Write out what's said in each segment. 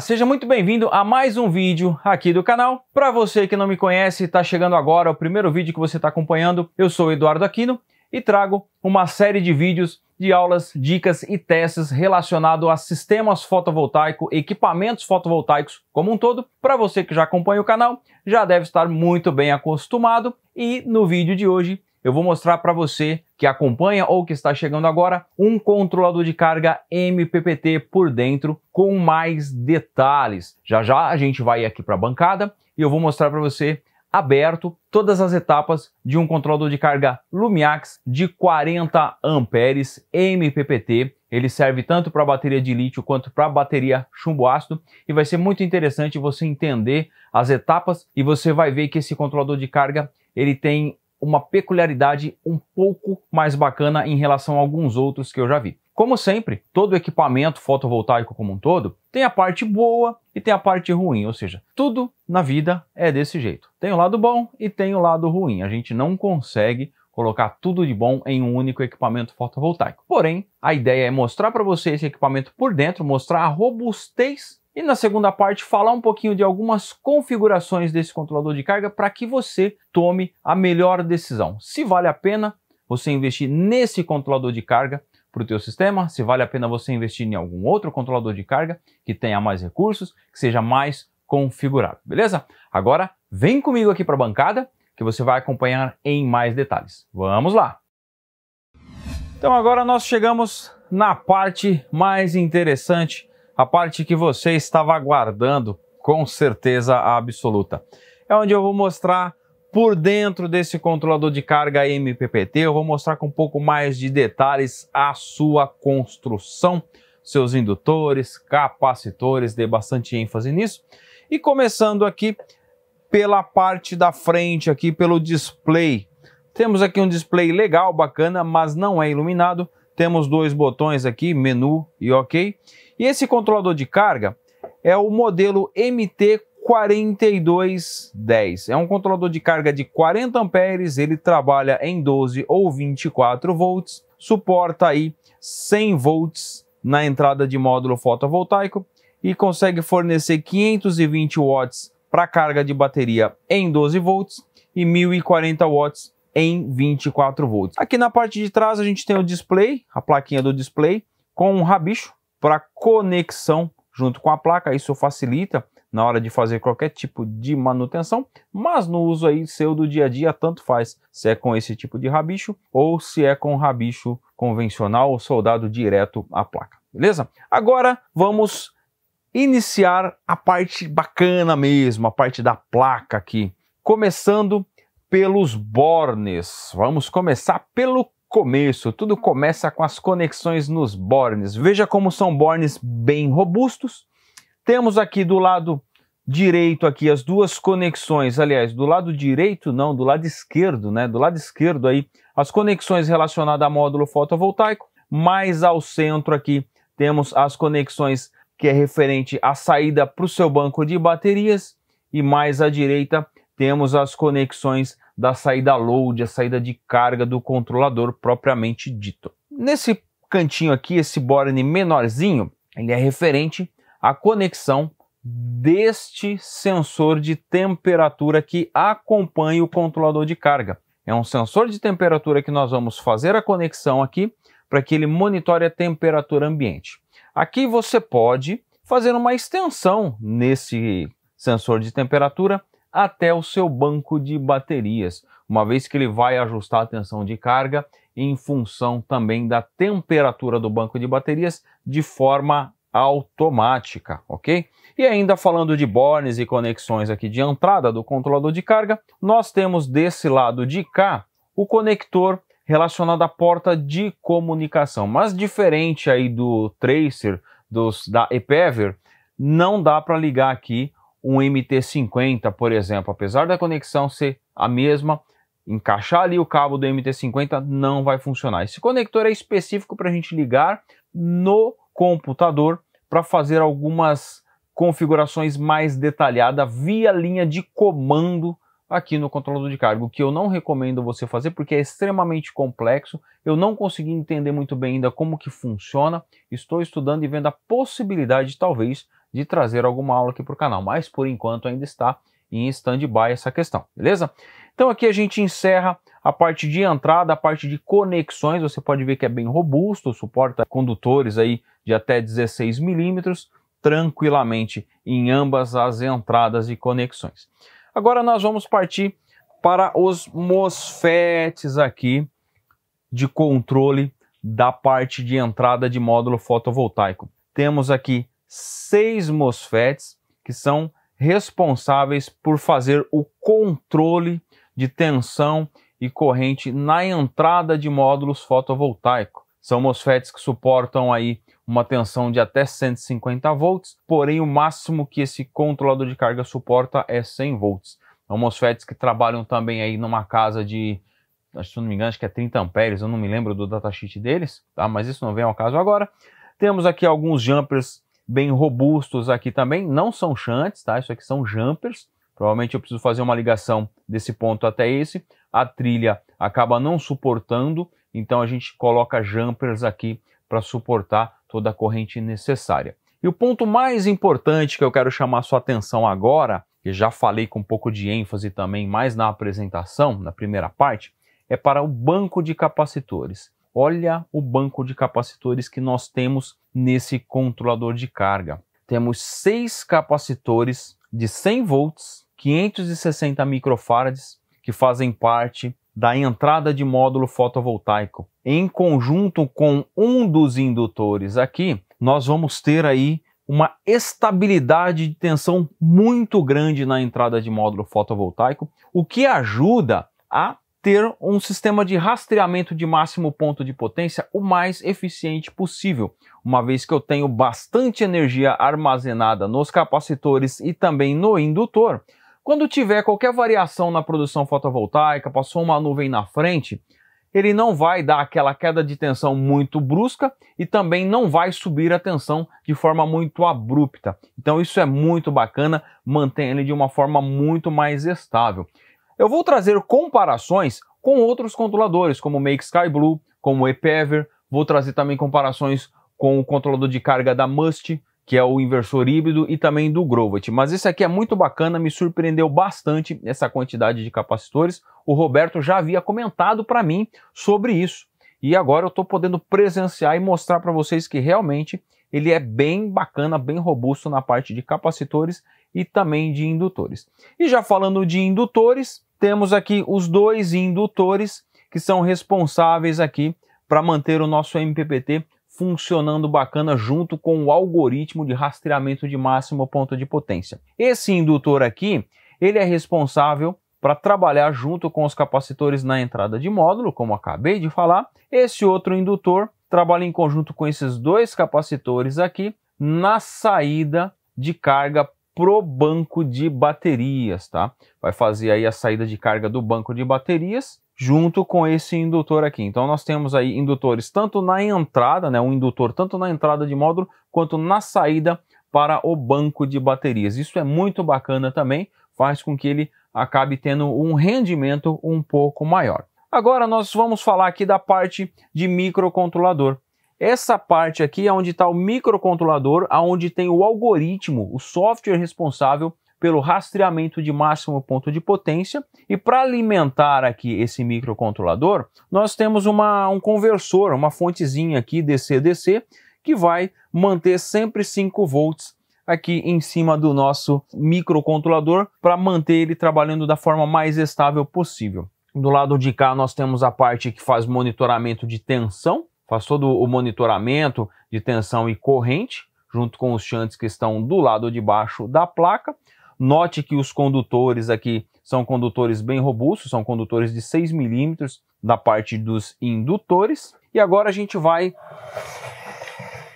seja muito bem-vindo a mais um vídeo aqui do canal. Para você que não me conhece, está chegando agora o primeiro vídeo que você está acompanhando, eu sou Eduardo Aquino e trago uma série de vídeos de aulas, dicas e testes relacionados a sistemas fotovoltaicos, equipamentos fotovoltaicos como um todo. Para você que já acompanha o canal, já deve estar muito bem acostumado e no vídeo de hoje eu vou mostrar para você que acompanha ou que está chegando agora um controlador de carga MPPT por dentro com mais detalhes. Já já a gente vai aqui para a bancada e eu vou mostrar para você aberto todas as etapas de um controlador de carga Lumiax de 40 amperes MPPT. Ele serve tanto para bateria de lítio quanto para bateria chumbo ácido e vai ser muito interessante você entender as etapas e você vai ver que esse controlador de carga ele tem uma peculiaridade um pouco mais bacana em relação a alguns outros que eu já vi. Como sempre, todo equipamento fotovoltaico como um todo tem a parte boa e tem a parte ruim, ou seja, tudo na vida é desse jeito. Tem o lado bom e tem o lado ruim. A gente não consegue colocar tudo de bom em um único equipamento fotovoltaico. Porém, a ideia é mostrar para você esse equipamento por dentro, mostrar a robustez e na segunda parte, falar um pouquinho de algumas configurações desse controlador de carga para que você tome a melhor decisão. Se vale a pena você investir nesse controlador de carga para o teu sistema, se vale a pena você investir em algum outro controlador de carga que tenha mais recursos, que seja mais configurado, beleza? Agora vem comigo aqui para a bancada que você vai acompanhar em mais detalhes. Vamos lá! Então agora nós chegamos na parte mais interessante a parte que você estava aguardando, com certeza absoluta. É onde eu vou mostrar por dentro desse controlador de carga MPPT, eu vou mostrar com um pouco mais de detalhes a sua construção, seus indutores, capacitores, dei bastante ênfase nisso. E começando aqui pela parte da frente, aqui pelo display. Temos aqui um display legal, bacana, mas não é iluminado, temos dois botões aqui, menu e OK. E esse controlador de carga é o modelo MT4210. É um controlador de carga de 40 amperes, ele trabalha em 12 ou 24 volts, suporta aí 100 volts na entrada de módulo fotovoltaico e consegue fornecer 520 watts para carga de bateria em 12 volts e 1040 watts em 24 volts. Aqui na parte de trás a gente tem o display, a plaquinha do display, com um rabicho para conexão junto com a placa, isso facilita na hora de fazer qualquer tipo de manutenção, mas no uso aí seu do dia a dia tanto faz, se é com esse tipo de rabicho ou se é com rabicho convencional soldado direto à placa, beleza? Agora vamos iniciar a parte bacana mesmo, a parte da placa aqui, começando pelos bornes. Vamos começar pelo começo. Tudo começa com as conexões nos bornes. Veja como são bornes bem robustos. Temos aqui do lado direito aqui as duas conexões, aliás, do lado direito não, do lado esquerdo, né? Do lado esquerdo aí as conexões relacionadas a módulo fotovoltaico, mais ao centro aqui temos as conexões que é referente à saída para o seu banco de baterias e mais à direita temos as conexões da saída load, a saída de carga do controlador propriamente dito. Nesse cantinho aqui, esse borne menorzinho, ele é referente à conexão deste sensor de temperatura que acompanha o controlador de carga. É um sensor de temperatura que nós vamos fazer a conexão aqui para que ele monitore a temperatura ambiente. Aqui você pode fazer uma extensão nesse sensor de temperatura até o seu banco de baterias, uma vez que ele vai ajustar a tensão de carga em função também da temperatura do banco de baterias de forma automática, ok? E ainda falando de bornes e conexões aqui de entrada do controlador de carga, nós temos desse lado de cá o conector relacionado à porta de comunicação, mas diferente aí do Tracer, dos da Epever, não dá para ligar aqui um MT50, por exemplo, apesar da conexão ser a mesma, encaixar ali o cabo do MT50 não vai funcionar. Esse conector é específico para a gente ligar no computador para fazer algumas configurações mais detalhadas via linha de comando aqui no controlador de carga, que eu não recomendo você fazer porque é extremamente complexo. Eu não consegui entender muito bem ainda como que funciona. Estou estudando e vendo a possibilidade, talvez, de trazer alguma aula aqui para o canal, mas por enquanto ainda está em stand-by essa questão, beleza? Então aqui a gente encerra a parte de entrada, a parte de conexões, você pode ver que é bem robusto, suporta condutores aí de até 16 milímetros, tranquilamente em ambas as entradas e conexões. Agora nós vamos partir para os MOSFETs aqui de controle da parte de entrada de módulo fotovoltaico. Temos aqui seis MOSFETs que são responsáveis por fazer o controle de tensão e corrente na entrada de módulos fotovoltaicos. São MOSFETs que suportam aí uma tensão de até 150 volts, porém o máximo que esse controlador de carga suporta é 100 volts. São MOSFETs que trabalham também aí numa casa de, se não me engano, acho que é 30 amperes, eu não me lembro do datasheet deles, tá? mas isso não vem ao caso agora. Temos aqui alguns jumpers bem robustos aqui também, não são shunts, tá? Isso aqui são jumpers. Provavelmente eu preciso fazer uma ligação desse ponto até esse. A trilha acaba não suportando, então a gente coloca jumpers aqui para suportar toda a corrente necessária. E o ponto mais importante que eu quero chamar sua atenção agora, que já falei com um pouco de ênfase também mais na apresentação, na primeira parte, é para o banco de capacitores. Olha o banco de capacitores que nós temos nesse controlador de carga. Temos seis capacitores de 100 volts, 560 microfarads, que fazem parte da entrada de módulo fotovoltaico. Em conjunto com um dos indutores aqui, nós vamos ter aí uma estabilidade de tensão muito grande na entrada de módulo fotovoltaico, o que ajuda a ter um sistema de rastreamento de máximo ponto de potência o mais eficiente possível, uma vez que eu tenho bastante energia armazenada nos capacitores e também no indutor. Quando tiver qualquer variação na produção fotovoltaica, passou uma nuvem na frente, ele não vai dar aquela queda de tensão muito brusca e também não vai subir a tensão de forma muito abrupta. Então isso é muito bacana, mantém ele de uma forma muito mais estável. Eu vou trazer comparações com outros controladores, como o Make Sky Blue, como o Epever, vou trazer também comparações com o controlador de carga da Must, que é o inversor híbrido e também do Grovet. Mas esse aqui é muito bacana, me surpreendeu bastante essa quantidade de capacitores. O Roberto já havia comentado para mim sobre isso. E agora eu estou podendo presenciar e mostrar para vocês que realmente ele é bem bacana, bem robusto na parte de capacitores e também de indutores. E já falando de indutores, temos aqui os dois indutores que são responsáveis aqui para manter o nosso MPPT funcionando bacana junto com o algoritmo de rastreamento de máximo ponto de potência. Esse indutor aqui, ele é responsável para trabalhar junto com os capacitores na entrada de módulo, como acabei de falar. Esse outro indutor trabalha em conjunto com esses dois capacitores aqui na saída de carga pro banco de baterias, tá? Vai fazer aí a saída de carga do banco de baterias junto com esse indutor aqui. Então nós temos aí indutores tanto na entrada, né, um indutor tanto na entrada de módulo quanto na saída para o banco de baterias. Isso é muito bacana também, faz com que ele acabe tendo um rendimento um pouco maior. Agora nós vamos falar aqui da parte de microcontrolador. Essa parte aqui é onde está o microcontrolador, aonde tem o algoritmo, o software responsável pelo rastreamento de máximo ponto de potência. E para alimentar aqui esse microcontrolador, nós temos uma, um conversor, uma fontezinha aqui DC-DC, que vai manter sempre 5 volts aqui em cima do nosso microcontrolador para manter ele trabalhando da forma mais estável possível. Do lado de cá nós temos a parte que faz monitoramento de tensão, faz todo o monitoramento de tensão e corrente, junto com os chantes que estão do lado de baixo da placa. Note que os condutores aqui são condutores bem robustos, são condutores de 6 milímetros da parte dos indutores. E agora a gente vai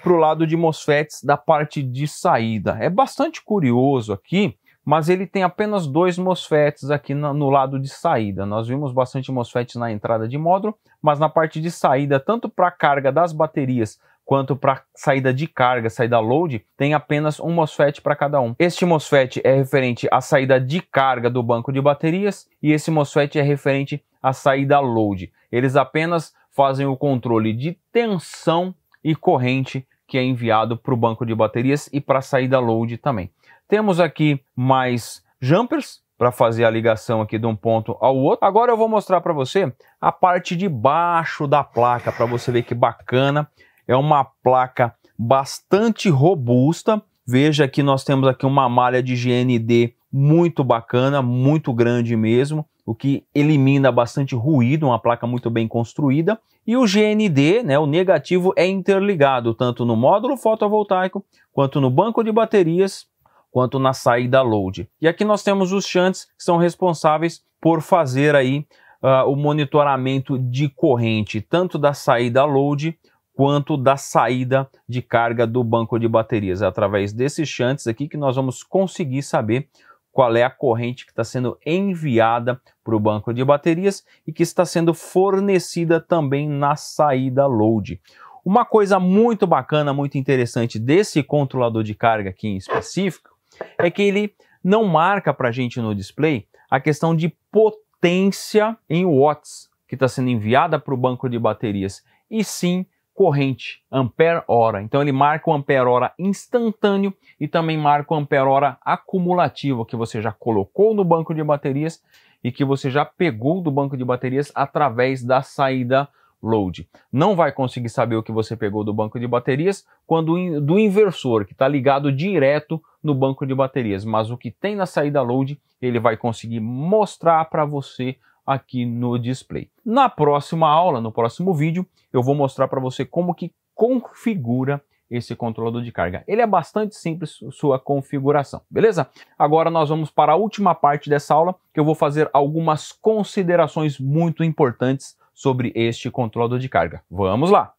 para o lado de MOSFETs da parte de saída. É bastante curioso aqui mas ele tem apenas dois MOSFETs aqui no, lado de saída. Nós vimos bastante MOSFETs na entrada de módulo, mas na parte de saída, tanto para a carga das baterias quanto para saída de carga, saída load, tem apenas um MOSFET para cada um. Este MOSFET é referente à saída de carga do banco de baterias e esse MOSFET é referente à saída load. Eles apenas fazem o controle de tensão e corrente que é enviado para o banco de baterias e para a saída load também. Temos aqui mais jumpers para fazer a ligação aqui de um ponto ao outro. Agora eu vou mostrar para você a parte de baixo da placa, para você ver que bacana. É uma placa bastante robusta. Veja que nós temos aqui uma malha de GND muito bacana, muito grande mesmo, o que elimina bastante ruído, uma placa muito bem construída. E o GND, né, o negativo, é interligado tanto no módulo fotovoltaico quanto no banco de baterias quanto na saída load. E aqui nós temos os shants que são responsáveis por fazer aí uh, o monitoramento de corrente, tanto da saída load quanto da saída de carga do banco de baterias. É através desses shants aqui que nós vamos conseguir saber qual é a corrente que está sendo enviada para o banco de baterias e que está sendo fornecida também na saída load. Uma coisa muito bacana, muito interessante desse controlador de carga aqui em específico é que ele não marca para a gente no display a questão de potência em watts que está sendo enviada para o banco de baterias, e sim corrente, ampere-hora. Então ele marca o ampere-hora instantâneo e também marca o ampere-hora acumulativo que você já colocou no banco de baterias e que você já pegou do banco de baterias através da saída load. Não vai conseguir saber o que você pegou do banco de baterias quando do inversor que está ligado direto no banco de baterias, mas o que tem na saída load ele vai conseguir mostrar para você aqui no display. Na próxima aula, no próximo vídeo, eu vou mostrar para você como que configura esse controlador de carga. Ele é bastante simples sua configuração, beleza? Agora nós vamos para a última parte dessa aula, que eu vou fazer algumas considerações muito importantes sobre este controlador de carga. Vamos lá!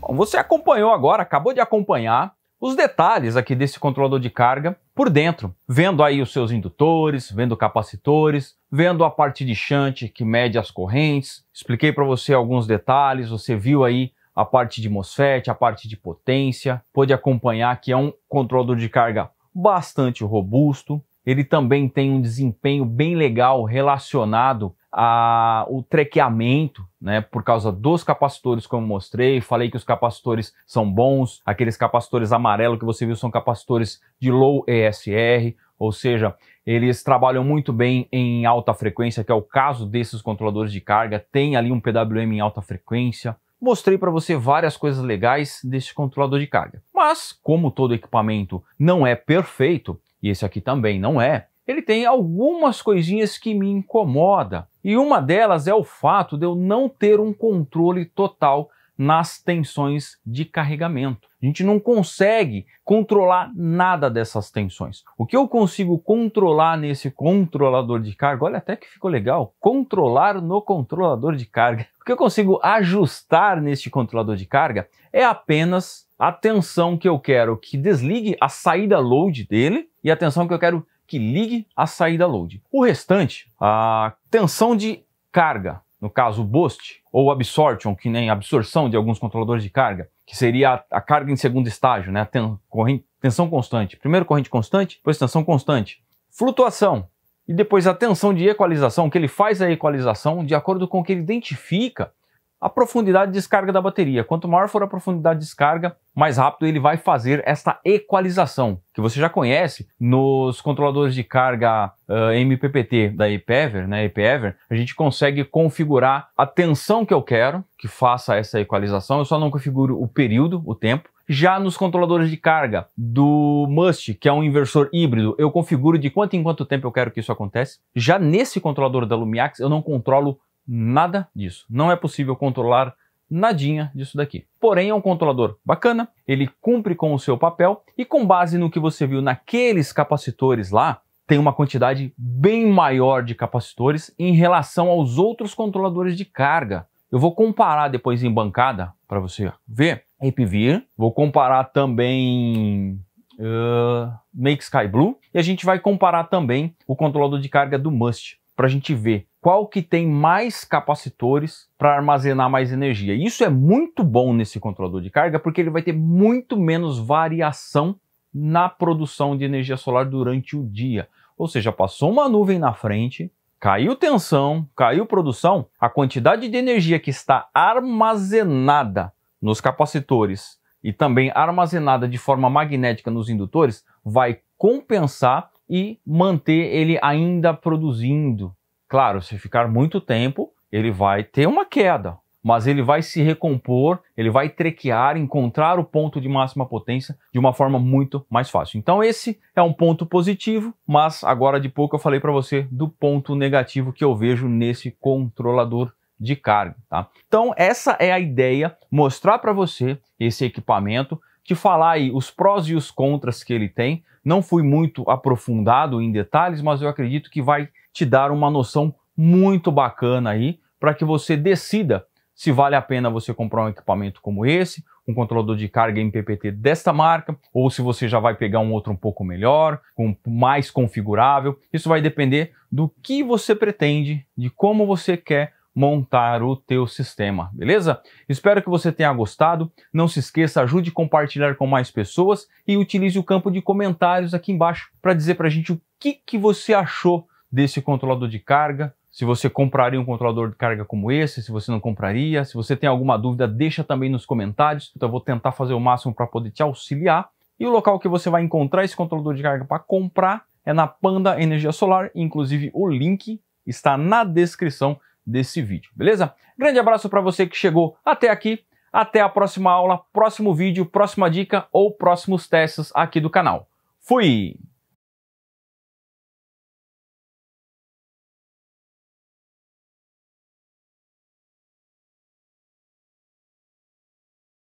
Bom, você acompanhou agora, acabou de acompanhar os detalhes aqui desse controlador de carga por dentro, vendo aí os seus indutores, vendo capacitores, vendo a parte de shunt que mede as correntes. Expliquei para você alguns detalhes, você viu aí a parte de MOSFET, a parte de potência, pôde acompanhar que é um controlador de carga bastante robusto. Ele também tem um desempenho bem legal relacionado a, o trequeamento, né, por causa dos capacitores, como mostrei, falei que os capacitores são bons, aqueles capacitores amarelo que você viu são capacitores de low ESR, ou seja, eles trabalham muito bem em alta frequência, que é o caso desses controladores de carga, tem ali um PWM em alta frequência. Mostrei para você várias coisas legais desse controlador de carga. Mas, como todo equipamento não é perfeito, e esse aqui também não é, ele tem algumas coisinhas que me incomoda. E uma delas é o fato de eu não ter um controle total nas tensões de carregamento. A gente não consegue controlar nada dessas tensões. O que eu consigo controlar nesse controlador de carga, olha até que ficou legal, controlar no controlador de carga. O que eu consigo ajustar neste controlador de carga é apenas a tensão que eu quero que desligue a saída load dele e a tensão que eu quero que ligue a saída load. O restante, a tensão de carga, no caso o boost ou absorption, que nem absorção de alguns controladores de carga, que seria a, a carga em segundo estágio, né? Ten, corrente, tensão constante. Primeiro corrente constante, depois tensão constante. Flutuação, e depois a tensão de equalização, que ele faz a equalização de acordo com o que ele identifica a profundidade de descarga da bateria. Quanto maior for a profundidade de descarga, mais rápido ele vai fazer esta equalização, que você já conhece nos controladores de carga uh, MPPT da EPEVER, né, EPEVER, a gente consegue configurar a tensão que eu quero que faça essa equalização, eu só não configuro o período, o tempo, já nos controladores de carga do Must, que é um inversor híbrido, eu configuro de quanto em quanto tempo eu quero que isso aconteça. Já nesse controlador da Lumiax, eu não controlo nada disso. Não é possível controlar nadinha disso daqui. Porém, é um controlador bacana, ele cumpre com o seu papel e com base no que você viu naqueles capacitores lá, tem uma quantidade bem maior de capacitores em relação aos outros controladores de carga. Eu vou comparar depois em bancada para você ver. Epivir, vou comparar também uh, Make Sky Blue e a gente vai comparar também o controlador de carga do Must para a gente ver qual que tem mais capacitores para armazenar mais energia. Isso é muito bom nesse controlador de carga porque ele vai ter muito menos variação na produção de energia solar durante o dia. Ou seja, passou uma nuvem na frente, caiu tensão, caiu produção, a quantidade de energia que está armazenada nos capacitores e também armazenada de forma magnética nos indutores vai compensar e manter ele ainda produzindo Claro, se ficar muito tempo, ele vai ter uma queda, mas ele vai se recompor, ele vai trequear, encontrar o ponto de máxima potência de uma forma muito mais fácil. Então esse é um ponto positivo, mas agora de pouco eu falei para você do ponto negativo que eu vejo nesse controlador de carga, tá? Então essa é a ideia, mostrar para você esse equipamento te falar aí os prós e os contras que ele tem. Não fui muito aprofundado em detalhes, mas eu acredito que vai te dar uma noção muito bacana aí para que você decida se vale a pena você comprar um equipamento como esse, um controlador de carga MPPT desta marca, ou se você já vai pegar um outro um pouco melhor, um mais configurável. Isso vai depender do que você pretende, de como você quer montar o teu sistema, beleza? Espero que você tenha gostado. Não se esqueça, ajude a compartilhar com mais pessoas e utilize o campo de comentários aqui embaixo para dizer para a gente o que, que você achou desse controlador de carga, se você compraria um controlador de carga como esse, se você não compraria, se você tem alguma dúvida, deixa também nos comentários. Então eu vou tentar fazer o máximo para poder te auxiliar. E o local que você vai encontrar esse controlador de carga para comprar é na Panda Energia Solar, inclusive o link está na descrição desse vídeo, beleza? Grande abraço para você que chegou até aqui. Até a próxima aula, próximo vídeo, próxima dica ou próximos testes aqui do canal. Fui!